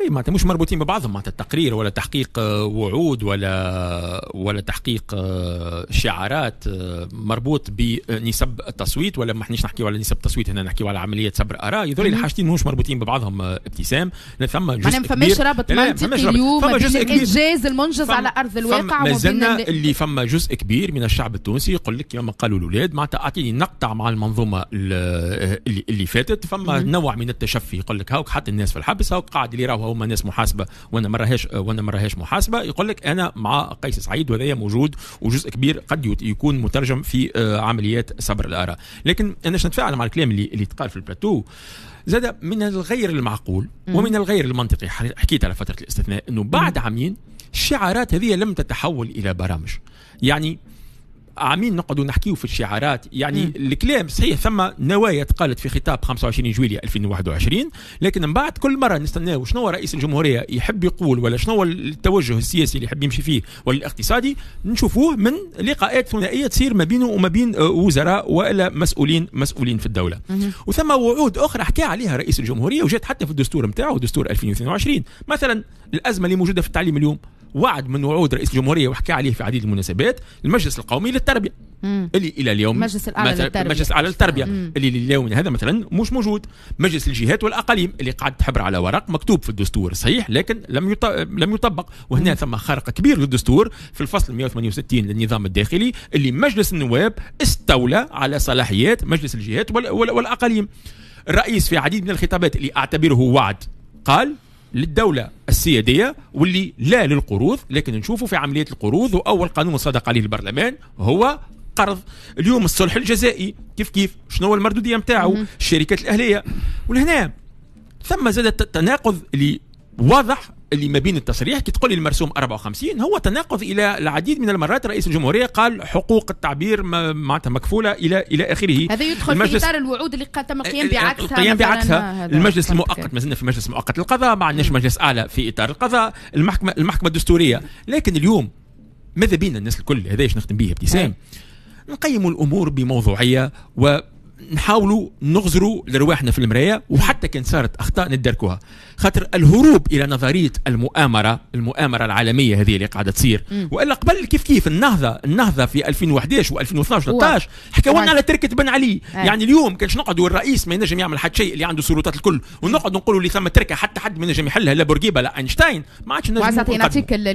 اي معناتها مش مربوطين ببعضهم معناتها التقرير ولا تحقيق آه، وعود ولا ولا تحقيق آه، شعارات آه، مربوط بنسب التصويت ولا ما احناش نحكيو على نسب التصويت هنا نحكيو على عمليه سبر اراء هذول الحاجتين مش مربوطين ببعضهم ابتسام ثم جزء ما فماش رابط منطقي اليوم فما جزء كبير الانجاز المنجز على ارض الواقع مازلنا اللي فما جزء كبير من الشعب التونسي يقول لك يوم قالوا الاولاد معناتها اعطيني نقطع مع المنظومه اللي, اللي فاتت فما نوع من التشفي يقول لك هاوك حتى الناس في الحبس هاوك قاعد اللي راهو او ما ناس محاسبه وانا ما راهاش وانا ما راهاش محاسبه يقول لك انا مع قيس سعيد وهذا موجود وجزء كبير قد يكون مترجم في آه، عمليات صبر الاراء لكن انا نتفاعل مع الكلام اللي اللي تقال في البلاتو زاد من الغير المعقول ومن الغير المنطقي حكيت على فتره الاستثناء انه بعد عامين الشعارات هذه لم تتحول الى برامج يعني عامين نقعدوا نحكيو في الشعارات يعني م. الكلام صحيح ثم نوايا تقالت في خطاب 25 جويليا 2021 لكن من بعد كل مره نستناو شنو رئيس الجمهوريه يحب يقول ولا شنو التوجه السياسي اللي يحب يمشي فيه والاقتصادي نشوفوه من لقاءات ثنائيه تصير ما بينه وما بين آه، وزراء والا مسؤولين مسؤولين في الدوله وثم وعود اخرى حكى عليها رئيس الجمهوريه وجات حتى في الدستور نتاعو دستور 2022 مثلا الازمه اللي موجوده في التعليم اليوم وعد من وعود رئيس الجمهوريه وحكى عليه في عديد المناسبات المجلس القومي للتربيه مم. اللي الى اليوم المجلس الاعلى للتربيه المجلس الاعلى للتربيه اللي لليوم هذا مثلا مش موجود مجلس الجهات والاقاليم اللي قاعد تحبر على ورق مكتوب في الدستور صحيح لكن لم لم يطبق وهنا مم. ثم خرق كبير للدستور في الفصل 168 للنظام الداخلي اللي مجلس النواب استولى على صلاحيات مجلس الجهات والاقاليم الرئيس في عديد من الخطابات اللي اعتبره وعد قال للدولة السيادية واللي لا للقروض لكن نشوفوا في عملية القروض وأول قانون صدق عليه البرلمان هو قرض اليوم الصلح الجزائي كيف كيف شنو المردودية نتاعو الشركات الأهلية ولهنا ثم زاد التناقض اللي واضح اللي ما بين التصريح كي تقول المرسوم 54 هو تناقض الى العديد من المرات رئيس الجمهوريه قال حقوق التعبير معناتها مكفوله الى الى اخره هذا يدخل المجلس في اطار الوعود اللي تم القيام بعكسها القيام بعكسها المجلس المؤقت ما زلنا في مجلس مؤقت القضاء ما عندناش مجلس اعلى في اطار القضاء المحكمه المحكمه الدستوريه لكن اليوم ماذا بينا الناس الكل هذا ايش نخدم به ابتسام نقيم الامور بموضوعيه و نحاولوا نغزروا لرواحنا في المرايه وحتى كان صارت اخطاء ندركوها خاطر الهروب الى نظريه المؤامره المؤامره العالميه هذه اللي قاعده تصير والا قبل كيف كيف النهضه النهضه في 2011 و2012 13 حكوا لنا على تركه بن علي أي. يعني اليوم كانش نقعدوا الرئيس ما ينجم يعمل حد شيء اللي عنده سلطات الكل ونقعد نقولوا اللي ثم تركه حتى حد ما ينجم يحلها لا بورقيبه لا اينشتاين ما عادش نجم